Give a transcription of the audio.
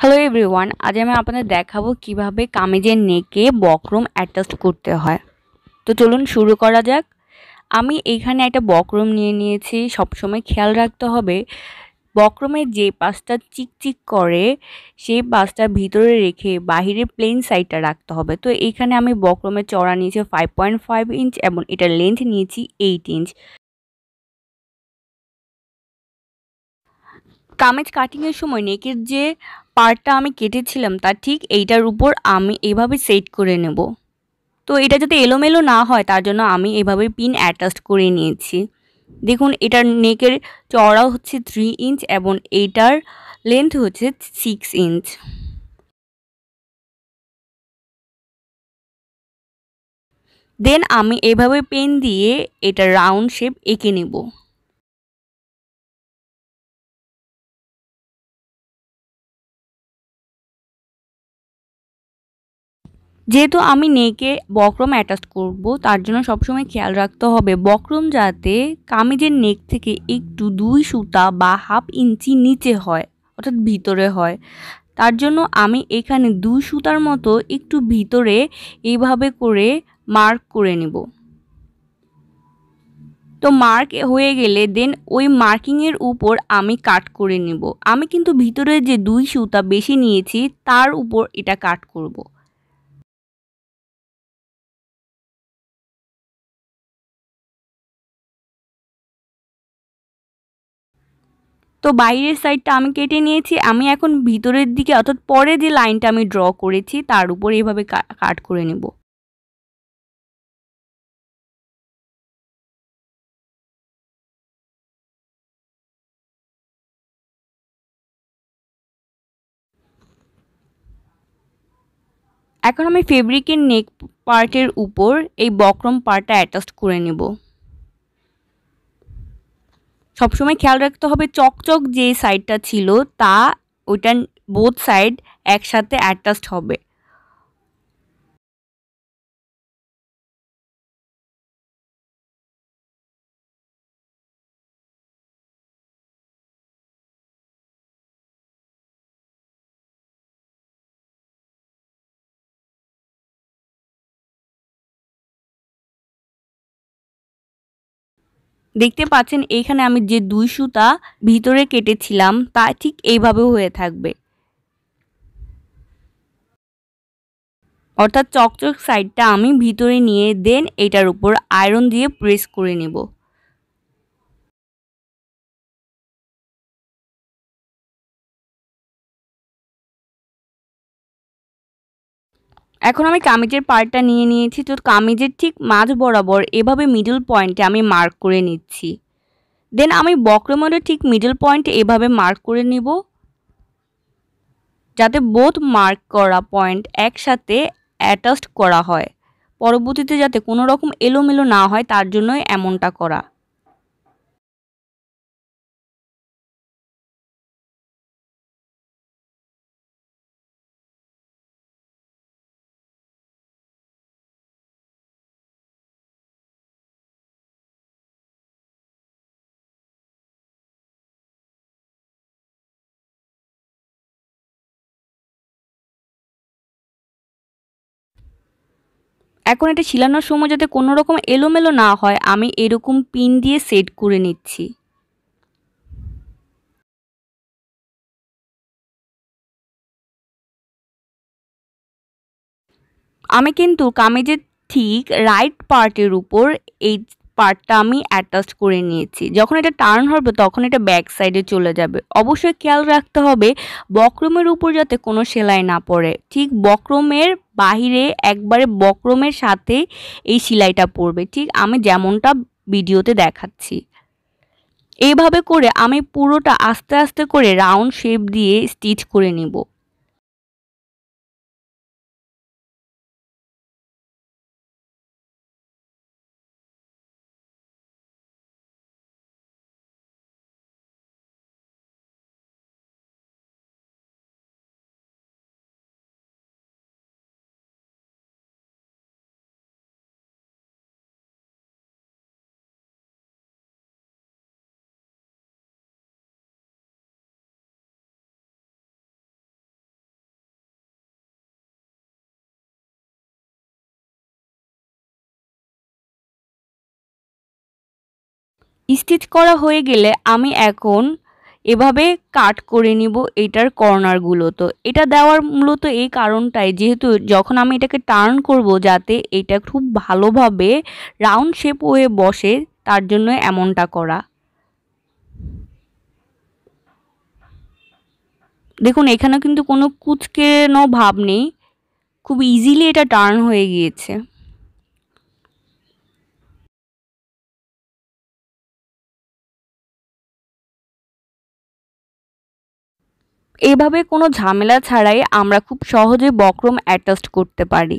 hello everyone আজ আমি আপনাদের দেখাবো কিভাবে কামিজের নেকে বকরুম অ্যাটাচ করতে হয় তো চলুন শুরু করা যাক আমি এখানে একটা বকরুম নিয়ে নিয়েছি সবসময় খেয়াল রাখতে হবে বকরুমের যে পাশটা চিকচিক করে সেই পাশটা ভিতরে রেখে বাহিরে প্লেন সাইডটা রাখতে হবে তো এখানে আমি বকরুমের চড়া নিয়েছি ফাইভ পয়েন্ট ফাইভ ইঞ্চ এবং এটার লেন্থ নিয়েছি এইট ইঞ্চ কামেজ কাটিংয়ের সময় নেকের যে পার্টটা আমি কেটেছিলাম তার ঠিক এইটার উপর আমি এভাবে সেট করে নেব তো এটা যাতে এলোমেলো না হয় তার জন্য আমি এভাবে পিন অ্যাটাস্ট করে নিয়েছি দেখুন এটার নেকের চড়া হচ্ছে থ্রি ইঞ্চ এবং এইটার লেন্থ হচ্ছে সিক্স ইঞ্চ দেন আমি এভাবে পেন দিয়ে এটা রাউন্ড শেপ এঁকে নেব যেহেতু আমি নেকে বক্রম অ্যাটাচ করব তার জন্য সবসময় খেয়াল রাখতে হবে বক্রম যাতে কামিজের নেক থেকে একটু দুই সুতা বা হাফ ইঞ্চি নিচে হয় অর্থাৎ ভিতরে হয় তার জন্য আমি এখানে দুই সুতার মতো একটু ভিতরে এইভাবে করে মার্ক করে নেব তো মার্ক হয়ে গেলে দেন ওই মার্কিংয়ের উপর আমি কাট করে নেব আমি কিন্তু ভিতরে যে দুই সুতা বেশি নিয়েছি তার উপর এটা কাট করবো তো বাইরের সাইডটা আমি কেটে নিয়েছি আমি এখন ভিতরের দিকে অর্থাৎ পরে যে লাইনটা আমি ড্র করেছি তার উপরে এভাবে কাট করে নেব এখন আমি ফেব্রিকের নেক পার্টের উপর এই বক্রম পার্টটা অ্যাটাস্ট করে নেবো সবসময় খেয়াল রাখতে হবে চকচক যে সাইডটা ছিল তা ওইটা বোথ সাইড একসাথে অ্যাডজাস্ট হবে দেখতে পাচ্ছেন এখানে আমি যে দুই সুতা ভিতরে কেটেছিলাম তা ঠিক এইভাবেও হয়ে থাকবে অর্থাৎ চকচক সাইডটা আমি ভিতরে নিয়ে দেন এটার উপর আয়রন দিয়ে প্রেস করে নেব এখন আমি কামিজের পার্টটা নিয়ে নিয়েছি তো কামিজের ঠিক মাঝ বরাবর এভাবে মিডল পয়েন্টে আমি মার্ক করে নিচ্ছি দেন আমি বক্রমণ্ডের ঠিক মিডল পয়েন্টে এভাবে মার্ক করে নিব যাতে বোধ মার্ক করা পয়েন্ট একসাথে অ্যাটাচড করা হয় পরবর্তীতে যাতে কোনো রকম এলোমেলো না হয় তার জন্যই এমনটা করা এখন এটা শিলানোর সময় যাতে কোনো রকম এলোমেলো না হয় আমি এরকম পিন দিয়ে সেট করে নিচ্ছি আমি কিন্তু কামিজের ঠিক রাইট পার্টের উপর এই পার্টটা আমি অ্যাটাচ করে নিয়েছি যখন এটা টার্ন হবে তখন এটা ব্যাক সাইডে চলে যাবে অবশ্যই খেয়াল রাখতে হবে বক্রমের উপর যাতে কোনো সেলাই না পড়ে ঠিক বক্রমের বাহিরে একবারে বক্রমের সাথে এই সেলাইটা পড়বে ঠিক আমি যেমনটা ভিডিওতে দেখাচ্ছি এইভাবে করে আমি পুরোটা আস্তে আস্তে করে রাউন্ড শেপ দিয়ে স্টিচ করে নেবো স্টিচ করা হয়ে গেলে আমি এখন এভাবে কাট করে নিব এটার কর্নারগুলো তো এটা দেওয়ার মূলত এই কারণটাই যেহেতু যখন আমি এটাকে টার্ন করব যাতে এটা খুব ভালোভাবে রাউন্ড শেপ হয়ে বসে তার জন্য এমনটা করা দেখুন এখানে কিন্তু কোনো কুচকেনো ভাব নেই খুব ইজিলি এটা টার্ন হয়ে গিয়েছে এভাবে কোনো ঝামেলা ছাড়াই আমরা খুব সহজে বক্রম অ্যাডজাস্ট করতে পারি